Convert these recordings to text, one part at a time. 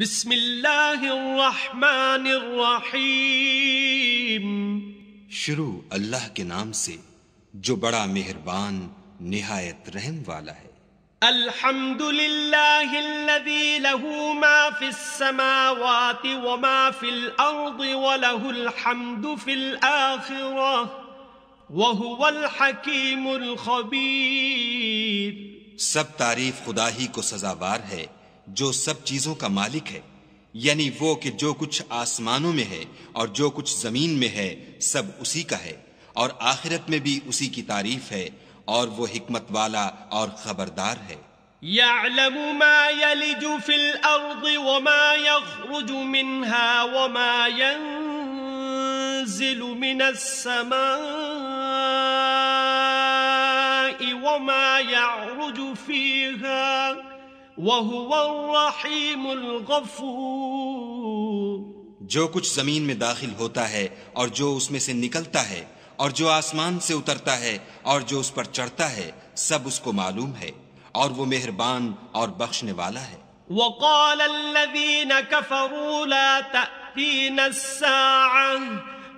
بسم اللہ الرحمن الرحیم شروع اللہ کے نام سے جو بڑا مہربان نہایت رحم والا ہے الحمد للہ الذي له ما في السماوات وما في الارض وله الحمد في الاخره وهو الحكيم الخبير سب تعریف خدا ہی کو سزاوار ہے جو سب چیزوں کا مالک ہے یعنی وہ کہ جو کچھ آسمانوں میں ہے اور جو کچھ زمین میں ہے سب اسی کا ہے اور آخرت میں بھی اسی کی تعریف ہے اور وہ حکمت والا اور خبردار ہے یعلم ما یلج فی الارض وما یخرج منها وما ينزل من السماء وما يعرج فيها وهو الرحیم الغفور جو کچھ زمین میں داخل ہوتا ہے اور جو اس میں سے نکلتا ہے اور جو آسمان سے اترتا ہے اور جو اس پر چڑھتا ہے سب اس کو معلوم ہے اور وہ مہربان اور بخشنے والا ہے وقال الذين كفروا لا تأتين الساعة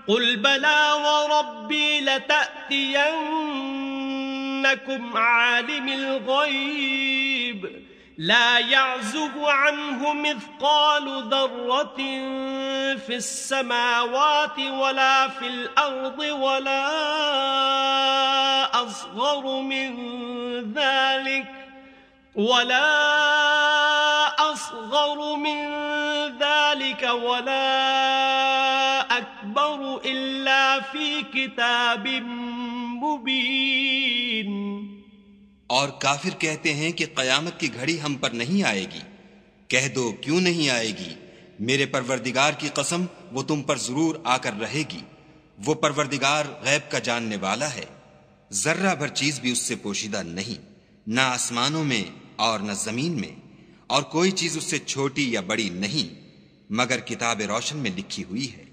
قل بلى وربي لتأتينكم عالم الغيب لا يعزب عنه مثقال ذرة في السماوات ولا في الأرض ولا أصغر من ذلك ولا أصغر من ذلك ولا أكبر إلا في كتاب مبين اور کافر کہتے ہیں کہ قیامت کی گھڑی ہم پر نہیں آئے گی کہہ دو کیوں نہیں آئے گی میرے پروردگار کی قسم وہ تم پر ضرور آ کر رہے گی وہ پروردگار غیب کا جاننے والا ہے ذرہ بھر چیز بھی اس سے پوشیدہ نہیں نہ آسمانوں میں اور نہ زمین میں اور کوئی چیز اس سے چھوٹی یا بڑی نہیں مگر کتاب روشن میں لکھی ہوئی ہے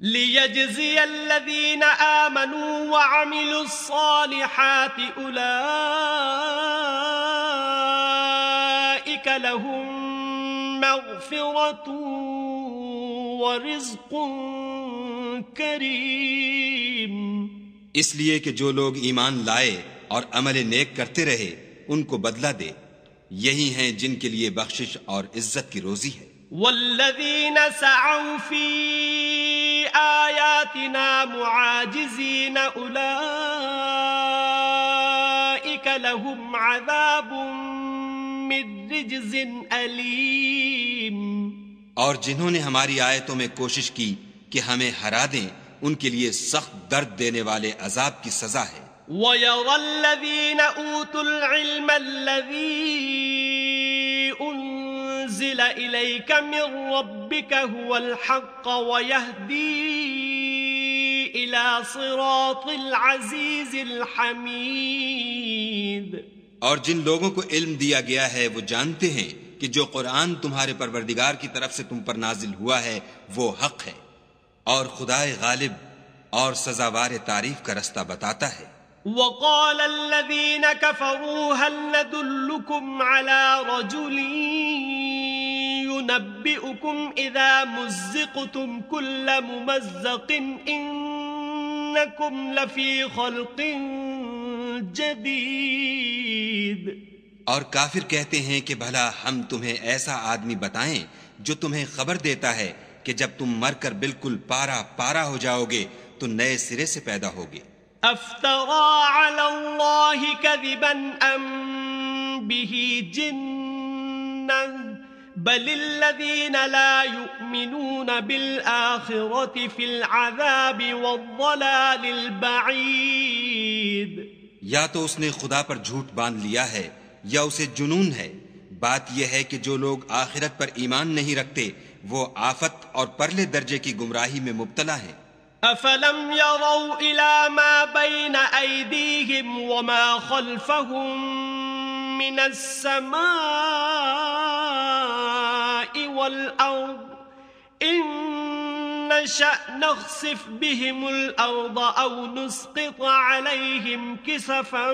لِيَجْزِيَ الَّذِينَ آمَنُوا وَعَمِلُوا الصَّالِحَاتِ أُولَئِكَ لَهُمْ مَغْفِرَةٌ وَرِزْقٌ كَرِيمٌ اس لیے کہ جو لوگ ایمان لائے اور عمل نیک کرتے رہے ان کو بدلہ دے یہی ہیں جن کے لیے بخشش اور عزت کی روزی ہے والذین سعوا فی بآياتنا معاجزين أولئك لهم عذاب من رجز أليم اور جنہوں نے ہماری آیتوں میں کوشش کی کہ ہمیں ہرا دیں ان کے لیے سخت درد دینے والے عذاب کی سزا ہے وَيَرَى الَّذِينَ أُوتُوا الْعِلْمَ الَّذِينَ انزل الیک من ربک هو الحق ویہدی الی صراط العزیز الحمید اور جن لوگوں کو علم دیا گیا ہے وہ جانتے ہیں کہ جو قرآن تمہارے پروردگار کی طرف سے تم پر نازل ہوا ہے وہ حق ہے اور خدا غالب اور سزاوار تعریف کا رستہ بتاتا ہے وقال الذين کفروا هل ندلکم على رجلين أُنَبِّئُكُمْ إِذَا مُزِّقُتُمْ كُلَّ مُمَزَّقٍ إِنَّكُمْ لَفِي خَلْقٍ جَدِيدٍ اور کافر کہتے ہیں کہ بھلا ہم تمہیں ایسا آدمی بتائیں جو تمہیں خبر دیتا ہے کہ جب تم مر کر بالکل پارا پارا ہو جاؤ گے تو نئے سرے سے پیدا ہوگے افترا علی اللہ کذبا ام به جنن بَلِ الَّذِينَ لَا يُؤْمِنُونَ بِالْآخِرَةِ فِي الْعَذَابِ وَالضَّلَالِ الْبَعِيدِ یا تو اس نے خدا پر جھوٹ باندھ لیا ہے یا اسے جنون ہے بات یہ ہے کہ جو لوگ آخرت پر ایمان نہیں رکھتے وہ آفت اور پرلے درجے کی گمراہی میں مبتلا ہے افلم يروا الى ما بين ايديهم وما خلفهم من السَّمَاءِ كسفا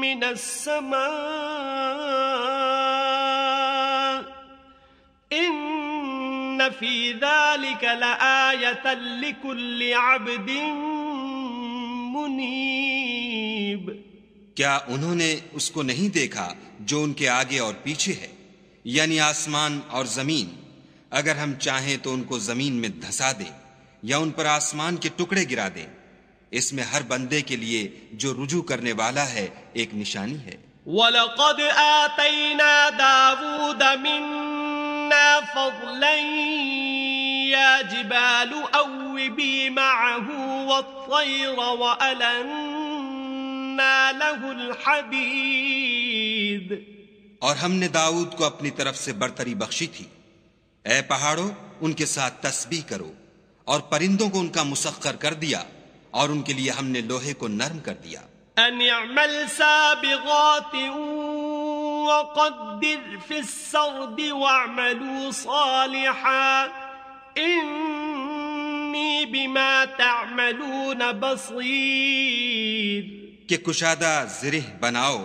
من السماء إن في ذلك لآية لكل عبد منيب کیا انہوں نے اس کو نہیں دیکھا جو ان کے آگے اور پیچھے ہے یعنی آسمان اور زمین اگر ہم چاہیں تو ان کو زمین میں دھسا دیں یا ان پر آسمان کے ٹکڑے گرا دیں اس میں ہر بندے کے لیے جو رجوع کرنے والا ہے ایک نشانی ہے وَلَقَدْ آتَيْنَا دَاوُودَ مِنَّا فَضْلًا يَا جِبَالُ أَوِّبِي مَعَهُ وَالطَّيْرَ وَأَلَنَّا لَهُ الْحَبِيدِ اور ہم نے داود کو اپنی طرف سے برتری بخشی تھی اے پہاڑوں ان کے ساتھ تسبیح کرو اور پرندوں کو ان کا مسخر کر دیا اور ان کے لیے ہم نے لوہے کو نرم کر دیا ان اعمل سابغات وقدر السرد صالحا انی بما تعملون بصیر کہ کشادہ زرح بناؤ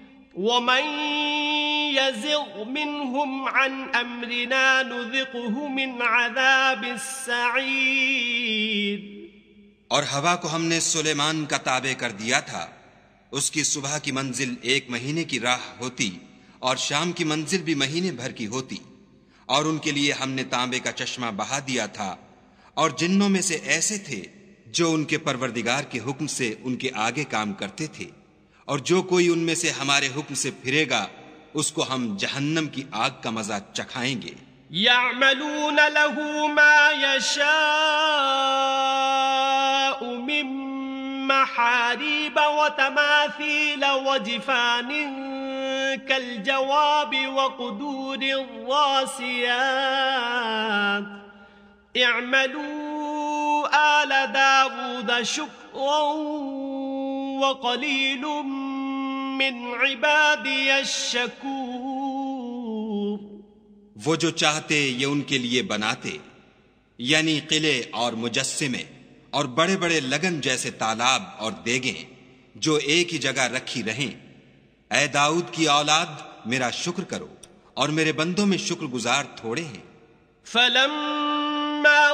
اور ہوا کو ہم نے سلیمان کا تابع کر دیا تھا اس کی صبح کی منزل ایک مہینے کی راہ ہوتی اور شام کی منزل بھی مہینے بھر کی ہوتی اور ان کے لیے ہم نے تانبے کا چشمہ بہا دیا تھا اور جنوں میں سے ایسے تھے جو ان کے پروردگار کے حکم سے ان کے آگے کام کرتے تھے اور جو کوئی ان میں سے ہمارے حکم سے پھرے گا اس کو ہم جہنم کی آگ کا مزہ چکھائیں گے یعملون له ما یشاء من محاریب و تماثیل و جفان کالجواب و قدور الراسیات اعملوا آل داود شکرا وقلیل من عبادی الشکور وہ جو چاہتے یہ ان کے لیے بناتے یعنی قلعے اور مجسمے اور بڑے بڑے لگن جیسے تالاب اور دیگیں جو ایک ہی جگہ رکھی رہیں اے داؤد کی اولاد میرا شکر کرو اور میرے بندوں میں شکر گزار تھوڑے ہیں فلم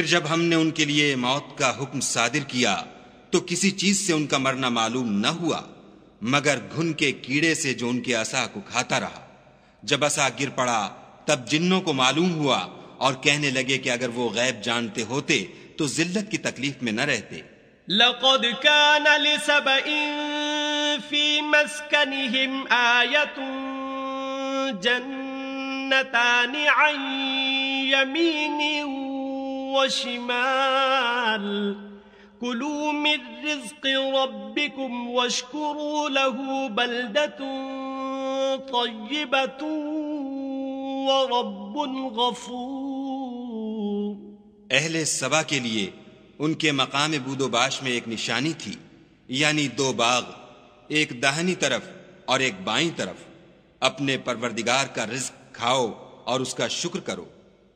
پھر جب ہم نے ان کے لیے موت کا حکم صادر کیا تو کسی چیز سے ان کا مرنا معلوم نہ ہوا مگر گھن کے کیڑے سے جو ان کے اصا کو کھاتا رہا جب اصا گر پڑا تب جنوں کو معلوم ہوا اور کہنے لگے کہ اگر وہ غیب جانتے ہوتے تو ذلت کی تکلیف میں نہ رہتے لقد كان في مسكنهم آية جنتان عن يمين وشمال کلو ورب غفور اہل سبا کے لیے ان کے مقام و باش میں ایک نشانی تھی یعنی دو باغ ایک دہنی طرف اور ایک بائیں طرف اپنے پروردگار کا رزق کھاؤ اور اس کا شکر کرو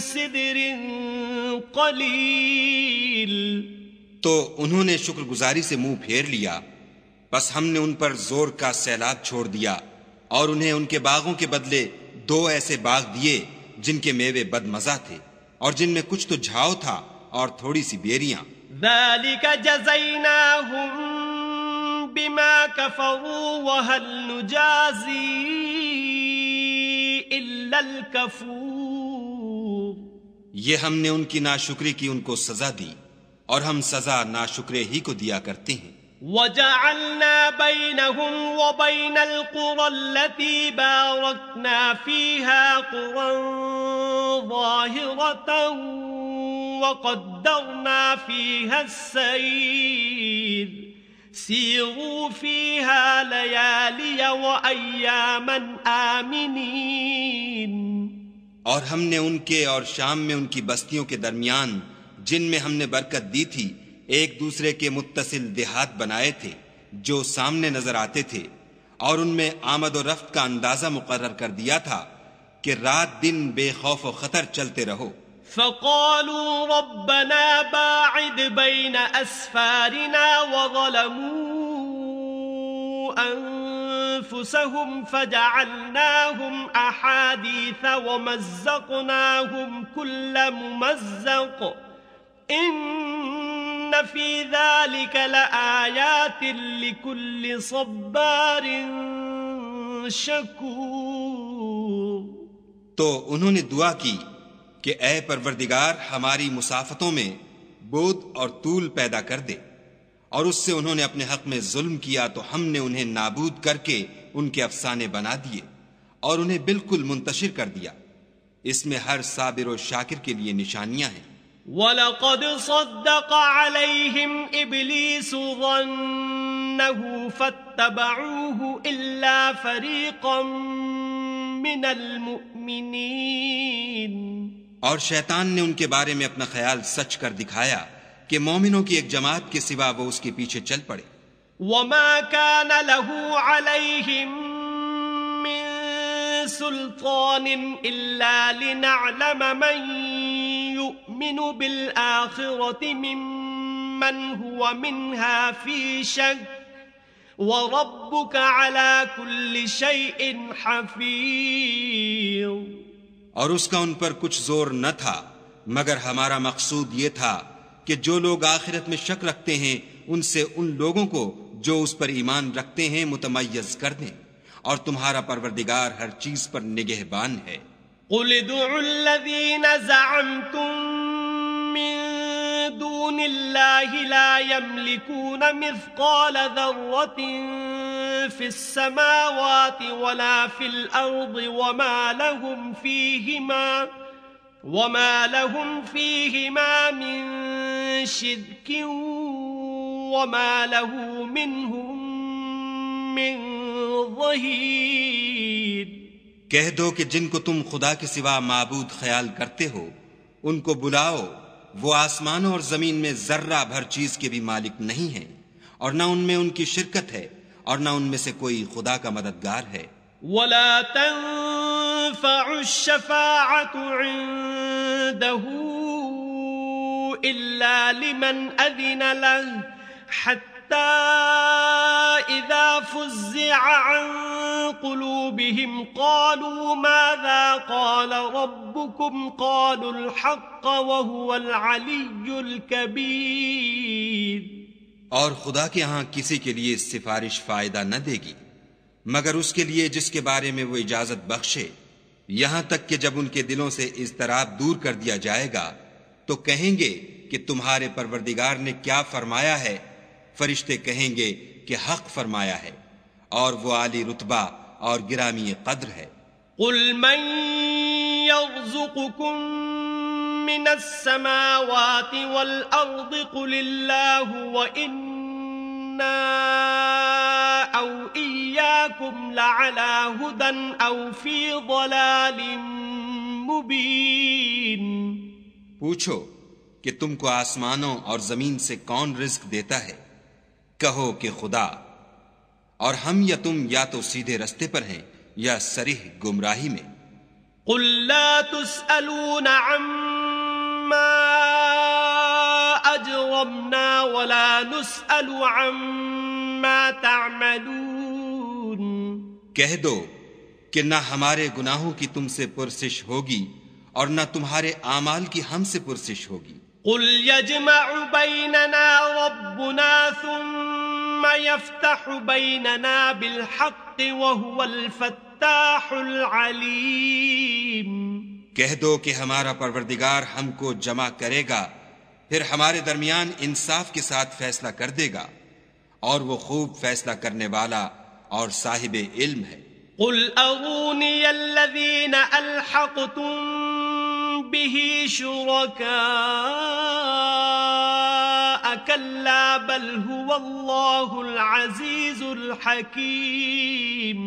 سدر قلیل تو انہوں نے شکر گزاری سے منہ پھیر لیا بس ہم نے ان پر زور کا سیلاب چھوڑ دیا اور انہیں ان کے کے باغوں بدلے دو ایسے باغ دیے جن کے میوے بد مزہ تھے اور جن میں کچھ تو جھاؤ تھا اور تھوڑی سی بیریاں ذالک بما کفروا وہل نجازی الا الکفور یہ ہم نے ان کی ناشکری کی ان کو سزا دی اور ہم سزا ناشکرے ہی کو دیا کرتے ہیں وجعلنا بينهم وبين القرى التي باركنا فيها قرى ظاهرة وقدرنا فيها السير سيروا فيها ليالي وأياما آمنين اور ہم نے ان کے اور شام میں ان کی بستیوں کے درمیان جن میں ہم نے برکت دی تھی ایک دوسرے کے متصل دیہات بنائے تھے جو سامنے نظر آتے تھے اور ان میں آمد و رفت کا اندازہ مقرر کر دیا تھا کہ رات دن بے خوف و خطر چلتے رہو فقالوا ربنا باعد أنفسهم فجعلناهم أحاديث ومزقناهم كل ممزق إن في ذلك لآيات لكل صبار شكور تو انہوں نے دعا کی کہ اے پروردگار ہماری مسافتوں میں بود اور طول پیدا کر دے اور اس سے انہوں نے اپنے حق میں ظلم کیا تو ہم نے انہیں نابود کر کے ان کے افسانے بنا دیے اور انہیں بالکل منتشر کر دیا اس میں ہر صابر و شاکر کے لیے نشانیاں ہیں وَلَقَدْ صَدَّقَ عَلَيْهِمْ إِبْلِيسُ ظَنَّهُ فَاتَّبَعُوهُ إِلَّا فَرِيقًا مِّنَ الْمُؤْمِنِينَ اور شیطان نے ان کے بارے میں اپنا خیال سچ کر دکھایا کہ مومنوں کی ایک جماعت کے سوا وہ اس کے پیچھے چل پڑے وما كان له عليهم من سلطان الا لنعلم من يؤمن بالآخرة ممن هو منها في شك وربك على كل شيء حفيظ اور اس کا ان پر کچھ زور نہ تھا مگر ہمارا مقصود یہ تھا کہ جو لوگ آخرت میں شک رکھتے ہیں ان سے ان لوگوں کو جو اس پر ایمان رکھتے ہیں متمیز کر دیں اور تمہارا پروردگار ہر چیز پر نگہبان ہے قل دعو الذین زعمتم من دون اللہ لا يملكون مثقال ذرت في السماوات ولا في الأرض وما لهم فيهما ہمان وما وما لهم فيهما من من شرك له منهم ظهير کہہ دو کہ جن کو تم خدا کے سوا معبود خیال کرتے ہو ان کو بلاؤ وہ آسمانوں اور زمین میں ذرہ بھر چیز کے بھی مالک نہیں ہیں اور نہ ان میں ان کی شرکت ہے اور نہ ان میں سے کوئی خدا کا مددگار ہے وَلَا عن قلوبهم قالوا ماذا قال ربكم قالوا الحق الكبير اور خدا کے ہاں کسی کے لیے سفارش فائدہ نہ دے گی مگر اس کے لیے جس کے بارے میں وہ اجازت بخشے یہاں تک کہ جب ان کے دلوں سے اضطراب دور کر دیا جائے گا تو کہیں گے کہ تمہارے پروردگار نے کیا فرمایا ہے فرشتے کہیں گے کہ حق فرمایا ہے اور وہ عالی رتبہ اور گرامی قدر ہے قل قل من من السماوات أو إياكم لعلى هدى أو في ضلال مبين پوچھو کہ تم کو آسمانوں اور زمین سے کون رزق دیتا ہے کہو کہ خدا اور ہم یا تم یا تو سیدھے رستے پر ہیں یا سریح گمراہی میں قل لا تسألون عمّا اجرمنا ولا نسأل عما تعملون کہہ دو کہ نہ ہمارے گناہوں کی تم سے پرسش ہوگی اور نہ تمہارے اعمال کی ہم سے پرسش ہوگی قل يجمع بيننا ربنا ثم يفتح بيننا بالحق وهو الفتاح العليم کہہ دو کہ ہمارا پروردگار ہم کو جمع کرے گا پھر ہمارے درمیان انصاف کے ساتھ فیصلہ کر دے گا اور وہ خوب فیصلہ کرنے والا اور صاحب علم ہے قل الذین الحقتم به بل هو اللہ العزیز الحکیم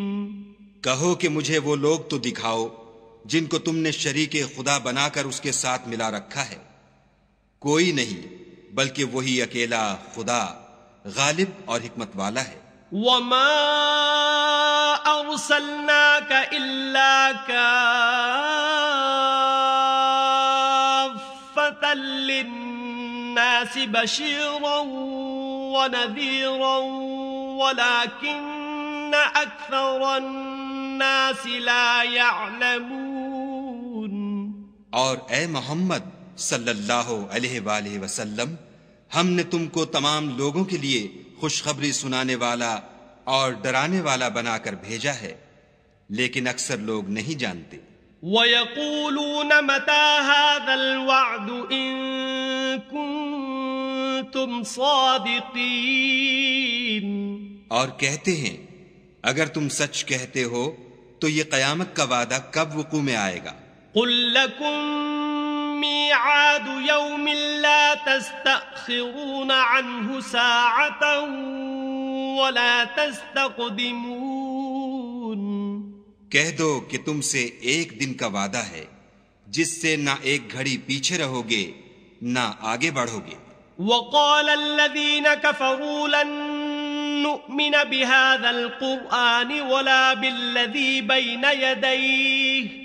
کہو کہ مجھے وہ لوگ تو دکھاؤ جن کو تم نے شریک خدا بنا کر اس کے ساتھ ملا رکھا ہے کوئی نہیں بلکہ وہی اکیلا خدا غالب اور حکمت والا ہے وما ارسلناک کا اللہ کا فتل ونذيرا ولكن اکثر الناس لا يعلمون اور اے محمد صلی اللہ علیہ وآلہ وسلم ہم نے تم کو تمام لوگوں کے لیے خوشخبری سنانے والا اور ڈرانے والا بنا کر بھیجا ہے لیکن اکثر لوگ نہیں جانتے وَيَقُولُونَ هَذَا الْوَعْدُ إِن صَادِقِينَ اور کہتے ہیں اگر تم سچ کہتے ہو تو یہ قیامت کا وعدہ کب وقوع میں آئے گا قُلْ لَكُمْ ميعاد يوم لا تستأخرون عنه ساعة ولا تستقدمون کہہ دو کہ تم سے ایک دن کا وعدہ ہے جس سے نہ ایک گھڑی پیچھے رہو گے نہ آگے بڑھو گے وقال الذين كفروا لن نؤمن بهذا القرآن ولا بالذي بين يديه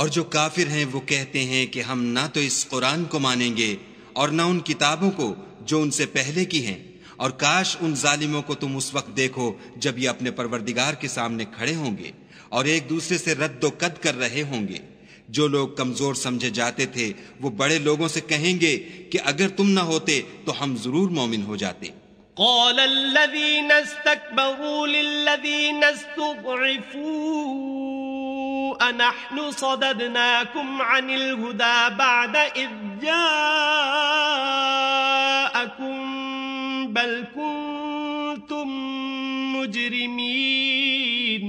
اور جو کافر ہیں وہ کہتے ہیں کہ ہم نہ تو اس قرآن کو مانیں گے اور نہ ان کتابوں کو جو ان سے پہلے کی ہیں اور کاش ان ظالموں کو تم اس وقت دیکھو جب یہ اپنے پروردگار کے سامنے کھڑے ہوں گے اور ایک دوسرے سے رد و قد کر رہے ہوں گے جو لوگ کمزور سمجھے جاتے تھے وہ بڑے لوگوں سے کہیں گے کہ اگر تم نہ ہوتے تو ہم ضرور مومن ہو جاتے قال الذین استکبروا للذین استضعفوا اَنَحْنُ صَدَدْنَاكُمْ عَنِ الْهُدَى بَعْدَ اِذْ جَاءَكُمْ بَلْ كُنْتُمْ مُجْرِمِينَ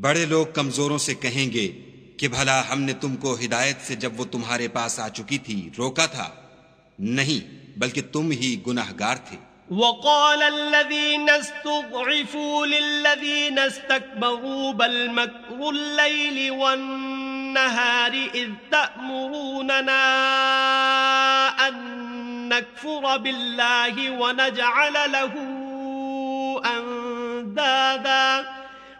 بڑے لوگ کمزوروں سے کہیں گے کہ بھلا ہم نے تم کو ہدایت سے جب وہ تمہارے پاس آ چکی تھی روکا تھا نہیں بلکہ تم ہی گناہگار تھے وقال الذين استضعفوا للذين استكبروا بل مكر الليل والنهار إذ تأمروننا أن نكفر بالله ونجعل له أندادا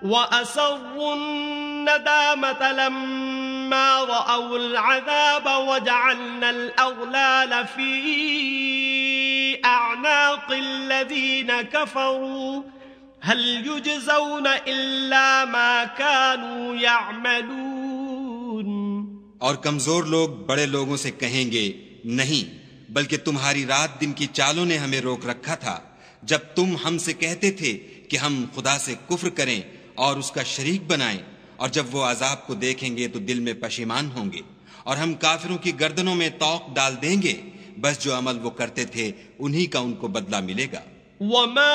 وأسروا الندامة لما رأوا العذاب وجعلنا الأغلال فيه الذين كفروا هل يجزون ما كانوا يعملون اور کمزور لوگ بڑے لوگوں سے کہیں گے نہیں بلکہ تمہاری رات دن کی چالوں نے ہمیں روک رکھا تھا جب تم ہم سے کہتے تھے کہ ہم خدا سے کفر کریں اور اس کا شریک بنائیں اور جب وہ عذاب کو دیکھیں گے تو دل میں پشیمان ہوں گے اور ہم کافروں کی گردنوں میں توق ڈال دیں گے بس جو عمل وہ کرتے تھے انہی کا ان کو بدلہ ملے گا وما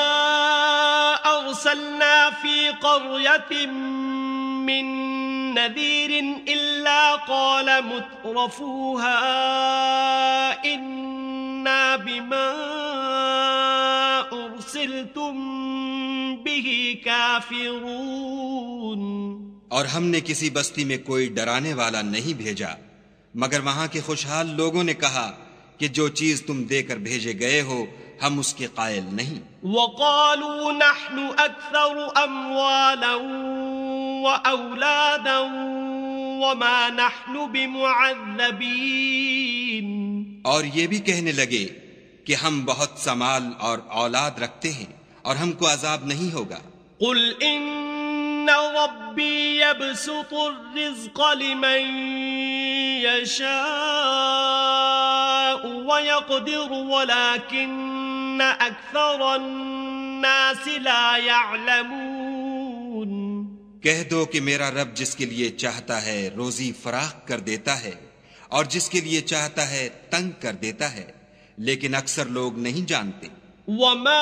من قال مترفوها بما به کافرون اور ہم نے کسی بستی میں کوئی ڈرانے والا نہیں بھیجا مگر وہاں کے خوشحال لوگوں نے کہا کہ جو چیز تم دے کر بھیجے گئے ہو ہم اس کے قائل نہیں نحن اموالا نحن بمعذبین اور یہ بھی کہنے لگے کہ ہم بہت سمال اور اولاد رکھتے ہیں اور ہم کو عذاب نہیں ہوگا قل ان یعلمون کہہ دو کہ میرا رب جس کے لیے چاہتا ہے روزی فراخ کر دیتا ہے اور جس کے لیے چاہتا ہے تنگ کر دیتا ہے لیکن اکثر لوگ نہیں جانتے وما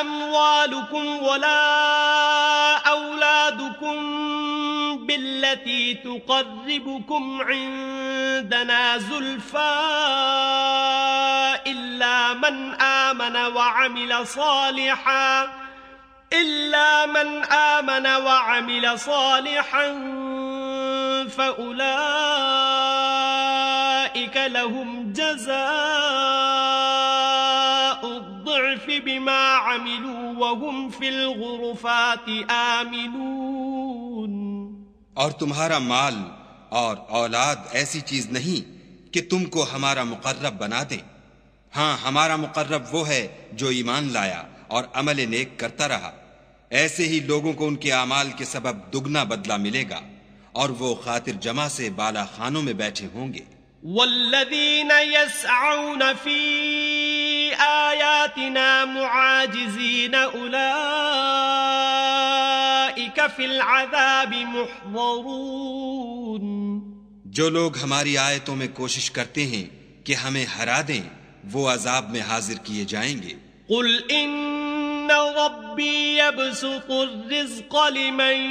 أموالكم ولا أولادكم بالتي تقربكم عندنا زلفاء إلا من آمن وعمل صالحا إلا من آمن وعمل صالحا فأولئك لهم جزاء عملوا وهم فی الغرفات آمنون اور تمہارا مال اور اولاد ایسی چیز نہیں کہ تم کو ہمارا مقرب بنا دے ہاں ہمارا مقرب وہ ہے جو ایمان لایا اور عمل نیک کرتا رہا ایسے ہی لوگوں کو ان کے اعمال کے سبب دگنا بدلہ ملے گا اور وہ خاطر جمع سے بالا خانوں میں بیٹھے ہوں گے العذاب محضرون جو لوگ ہماری آیتوں میں کوشش کرتے ہیں کہ ہمیں ہرا دیں وہ عذاب میں حاضر کیے جائیں گے قل ان ربی الرزق لمن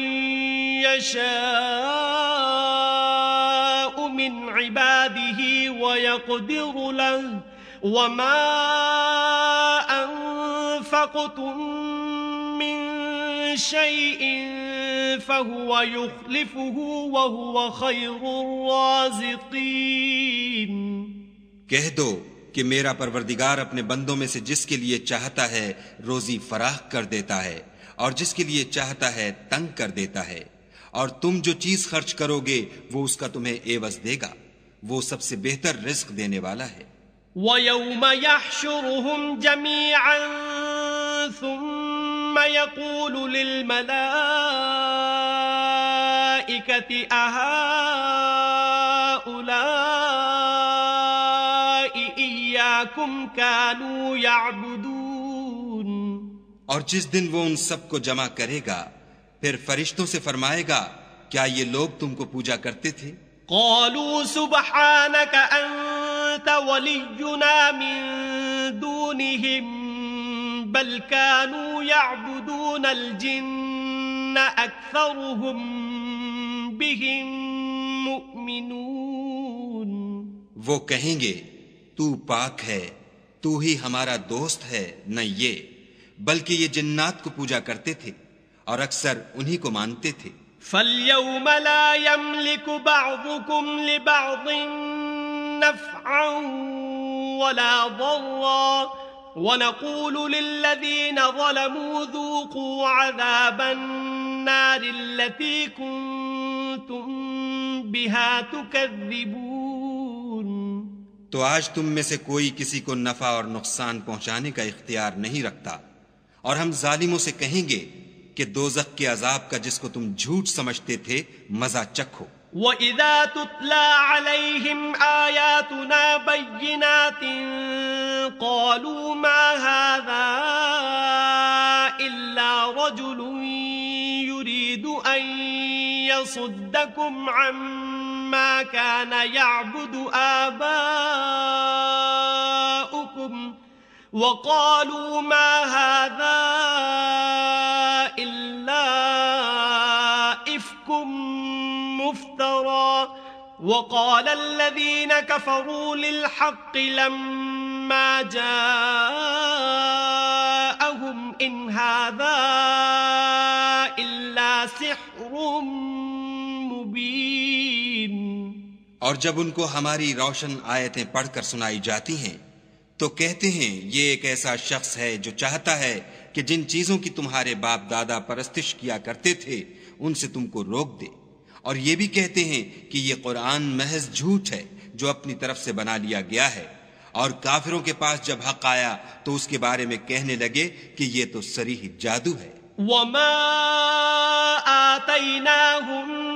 من عباده له وما من شيء فهو یخلفه وهو خير الرازقين کہہ دو کہ میرا پروردگار اپنے بندوں میں سے جس کے لیے چاہتا ہے روزی فراخ کر دیتا ہے اور جس کے لیے چاہتا ہے تنگ کر دیتا ہے اور تم جو چیز خرچ کرو گے وہ اس کا تمہیں ایوز دے گا وہ سب سے بہتر رزق دینے والا ہے وَيَوْمَ يَحْشُرُهُمْ جَمِيعًا ثُمَّ يَقُولُ لِلْمَلَائِكَةِ أَهَا أُولَاءِ إِيَّاكُمْ كَانُوا يَعْبُدُونَ اور جس دن وہ ان سب کو جمع کرے گا پھر فرشتوں سے فرمائے گا کیا یہ لوگ تم کو پوجا کرتے تھے قالوا سبحانك انت ولينا من دونهم بل كانوا يعبدون الجن اكثرهم بهم مؤمنون وہ کہیں گے تو پاک ہے تو ہی ہمارا دوست ہے نہ یہ بلکہ یہ جنات کو پوجا کرتے تھے اور اکثر انہی کو مانتے تھے فَالْيَوْمَ لَا يَمْلِكُ بَعْضُكُمْ لِبَعْضٍ نَفْعًا وَلَا ضَرًّا وَنَقُولُ لِلَّذِينَ ظَلَمُوا ذُوقُوا عَذَابَ النَّارِ الَّتِي كُنْتُمْ بِهَا تُكَذِّبُونَ تو آج تم میں سے کوئی کسی کو نفع اور نقصان پہنچانے کا اختیار نہیں رکھتا اور ہم ظالموں سے کہیں گے کہ دوزخ کے عذاب کا جس کو تم جھوٹ سمجھتے تھے مزہ چکھو وَإِذَا تُتْلَى عَلَيْهِمْ آيَاتُنَا بَيِّنَاتٍ قَالُوا مَا هَذَا إِلَّا رَجُلٌ يُرِيدُ أَن يَصُدَّكُمْ عَمَّا كَانَ يَعْبُدُ آبَاءً وقالوا ما هذا إلا إفك مفترى وقال الذين كفروا للحق لما جاءهم إن هذا إلا سحر مبين اور جب ان کو ہماری روشن آیتیں پڑھ کر سنائی جاتی ہیں تو کہتے ہیں یہ ایک ایسا شخص ہے جو چاہتا ہے کہ جن چیزوں کی تمہارے باپ دادا پرستش کیا کرتے تھے ان سے تم کو روک دے اور یہ بھی کہتے ہیں کہ یہ قرآن محض جھوٹ ہے جو اپنی طرف سے بنا لیا گیا ہے اور کافروں کے پاس جب حق آیا تو اس کے بارے میں کہنے لگے کہ یہ تو سریح جادو ہے وما آتیناہم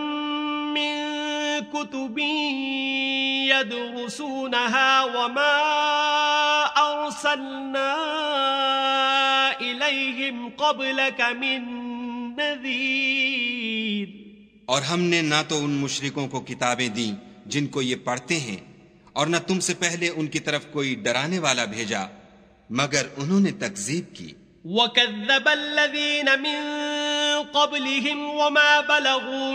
کتبین يدرسونها وما أرسلنا إليهم قبلك من نذير اور ہم نے نہ تو ان مشرکوں کو کتابیں دیں جن کو یہ پڑھتے ہیں اور نہ تم سے پہلے ان کی طرف کوئی ڈرانے والا بھیجا مگر انہوں نے تکذیب کی وَكَذَّبَ الَّذِينَ مِن قبلهم وما بلغوا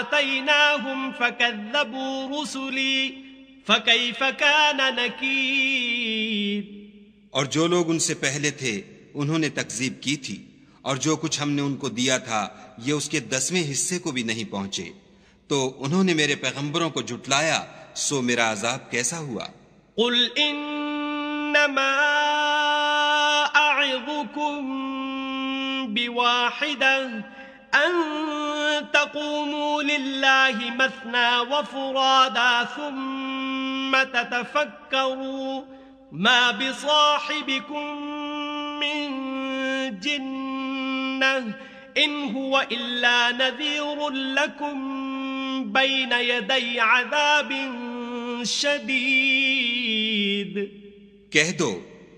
آتيناهم فكذبوا رسلي فكيف كان نكير اور جو لوگ ان سے پہلے تھے انہوں نے تکذیب کی تھی اور جو کچھ ہم نے ان کو دیا تھا یہ اس کے دسویں حصے کو بھی نہیں پہنچے تو انہوں نے میرے پیغمبروں کو جھٹلایا سو میرا عذاب کیسا ہوا قل انما واحدة أن تقوموا لله مثنى وفرادا ثم تتفكروا ما بصاحبكم من جنة إن هو إلا نذير لكم بين يدي عذاب شديد کہہ دو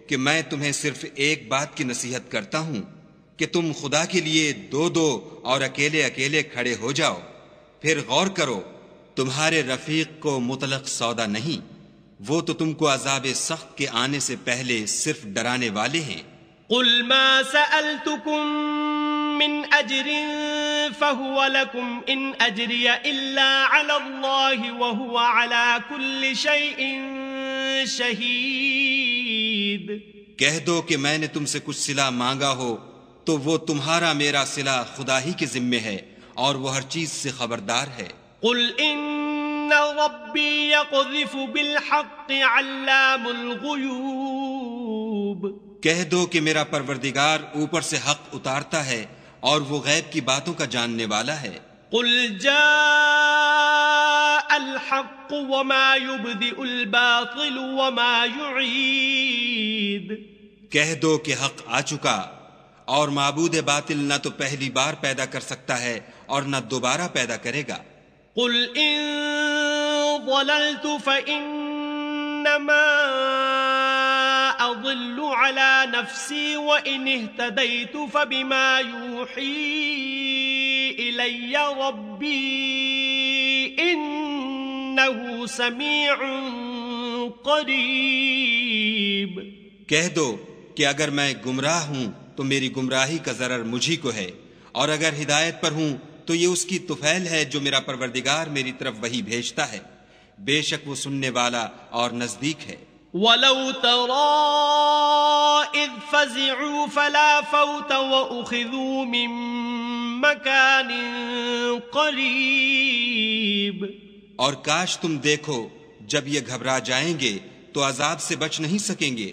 کہ میں تمہیں صرف ایک بات کی نصیحت کرتا ہوں کہ تم خدا کے لیے دو دو اور اکیلے اکیلے کھڑے ہو جاؤ پھر غور کرو تمہارے رفیق کو مطلق سودا نہیں وہ تو تم کو عذاب سخت کے آنے سے پہلے صرف ڈرانے والے ہیں قل ما سألتكم من اجر فهو لكم ان اجري الا على على الله وهو كل شيء شهيد کہہ دو کہ میں نے تم سے کچھ صلہ مانگا ہو تو وہ تمہارا میرا سلا خدا ہی کے ذمے ہے اور وہ ہر چیز سے خبردار ہے قل ان ربی یقذف بالحق علام الغیوب کہہ دو کہ میرا پروردگار اوپر سے حق اتارتا ہے اور وہ غیب کی باتوں کا جاننے والا ہے قل جاء الحق وما یبدئ الباطل وما يعيد کہہ دو کہ حق آ چکا اور معبود باطل نہ تو پہلی بار پیدا کر سکتا ہے اور نہ دوبارہ پیدا کرے گا قل ان ضللت فإنما على نفسي وإن اهتديت فبما يوحي إلي ربي إنه سميع قريب کہہ دو کہ اگر میں گمراہ ہوں تو میری گمراہی کا ضرر مجھی کو ہے اور اگر ہدایت پر ہوں تو یہ اس کی توفیل ہے جو میرا پروردگار میری طرف وہی بھیجتا ہے بے شک وہ سننے والا اور نزدیک ہے وَلَوْ تَرَا فَزِعُوا فَلَا فَوْتَ وَأُخِذُوا مِن مَكَانٍ اور کاش تم دیکھو جب یہ گھبرا جائیں گے تو عذاب سے بچ نہیں سکیں گے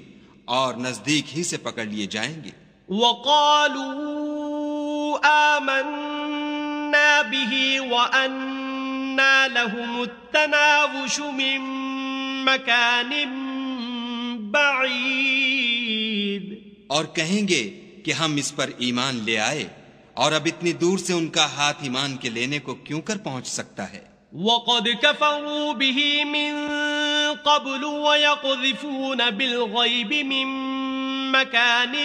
اور نزدیک ہی سے پکڑ لیے جائیں گے وقالوا آمنا به وأنا لهم التناوش من مكان بعيد اور کہیں گے کہ ہم اس پر ایمان لے آئے اور اب اتنی دور سے ان کا ہاتھ ایمان کے لینے کو کیوں کر پہنچ سکتا ہے وَقَدْ كَفَرُوا بِهِ مِن قبل ويقذفون بالغيب من مكان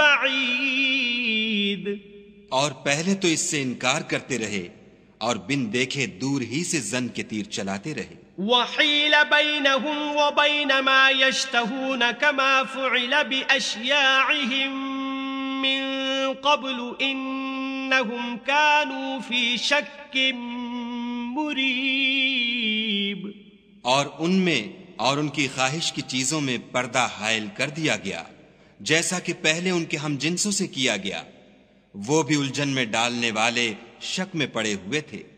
بعيد پہلے تو اس سے انکار کرتے رہے اور بن دیکھے دور ہی سے زن کے تیر چلاتے رہے وحيل بينهم وبين ما يشتهون كما فعل بأشياعهم من قبل إنهم كانوا في شك مريب اور ان میں اور ان کی خواہش کی چیزوں میں پردہ حائل کر دیا گیا جیسا کہ پہلے ان کے ہم جنسوں سے کیا گیا وہ بھی الجھن میں ڈالنے والے شک میں پڑے ہوئے تھے